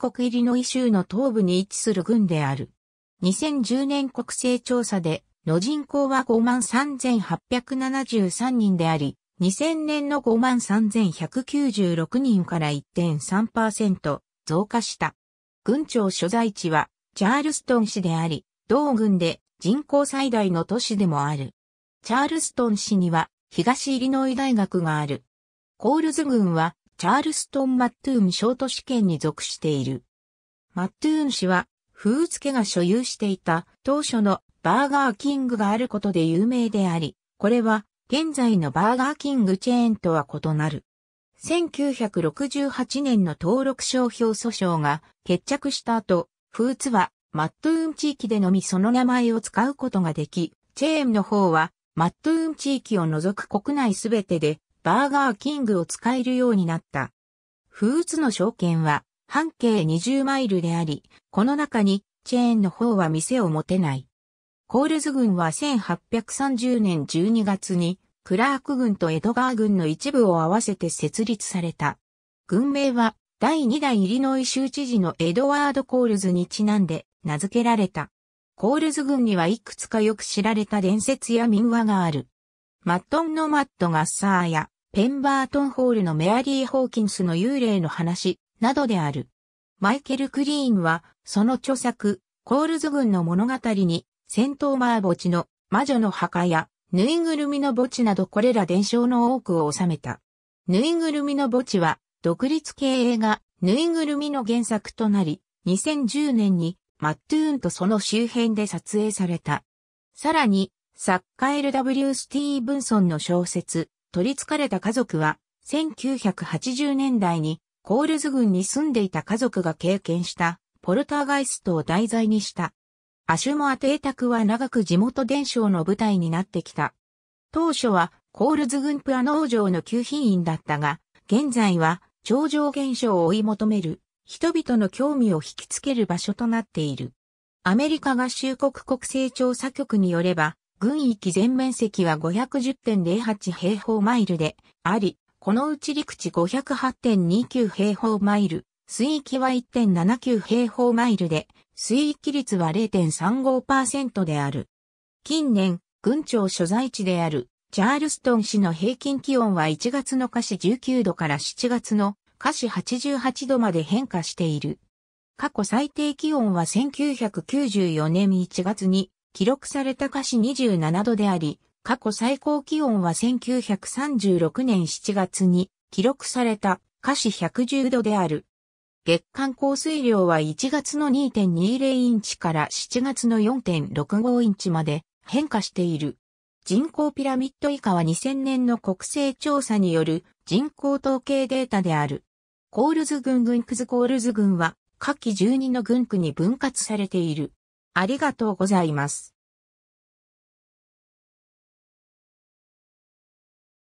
国イリノイ州の東部に位置する郡である。2010年国勢調査で、の人口は53,873人であり、2000年の53,196人から1.3%増加した。郡庁所在地はチャールストン市であり、同郡で人口最大の都市でもある。チャールストン市には東イリノイ大学がある。コールズ郡はチャールストン・マットゥーン小都市圏に属している。マットゥーン氏は、フーツ家が所有していた当初のバーガーキングがあることで有名であり、これは現在のバーガーキングチェーンとは異なる。1968年の登録商標訴訟が決着した後、フーツはマットゥーン地域でのみその名前を使うことができ、チェーンの方はマットゥーン地域を除く国内すべてでバーガーキングを使えるようになった。フーズの証券は半径20マイルであり、この中にチェーンの方は店を持てない。コールズ軍は1830年12月にクラーク軍とエドガー軍の一部を合わせて設立された。軍名は第2代イリノイ州知事のエドワード・コールズにちなんで名付けられた。コールズ軍にはいくつかよく知られた伝説や民話がある。マットンのマットガッサーや、ペンバートンホールのメアリー・ホーキンスの幽霊の話、などである。マイケル・クリーンは、その著作、コールズ軍の物語に、戦闘マー墓地の魔女の墓や、ぬいぐるみの墓地などこれら伝承の多くを収めた。ぬいぐるみの墓地は、独立系映画、ぬいぐるみの原作となり、2010年に、マットゥーンとその周辺で撮影された。さらに、作家 L.W. スティーブンソンの小説、取り憑かれた家族は、1980年代にコールズ郡に住んでいた家族が経験したポルターガイストを題材にした。アシュモア邸宅は長く地元伝承の舞台になってきた。当初はコールズ郡プア農場の旧品員だったが、現在は超常現象を追い求める人々の興味を引きつける場所となっている。アメリカ合衆国国勢調査局によれば、軍域全面積は510.08平方マイルであり、このうち陸地508.29平方マイル、水域は1.79平方マイルで、水域率は0.35%である。近年、軍庁所在地である、チャールストン市の平均気温は1月の下市19度から7月の下市88度まで変化している。過去最低気温は1994年1月に記録された華氏27度であり、過去最高気温は1936年7月に記録された華氏110度である。月間降水量は1月の2.20インチから7月の4.65インチまで変化している。人口ピラミッド以下は2000年の国勢調査による人口統計データである。コールズ郡群クズコールズ郡は下記12の郡区に分割されている。ありがとうございます。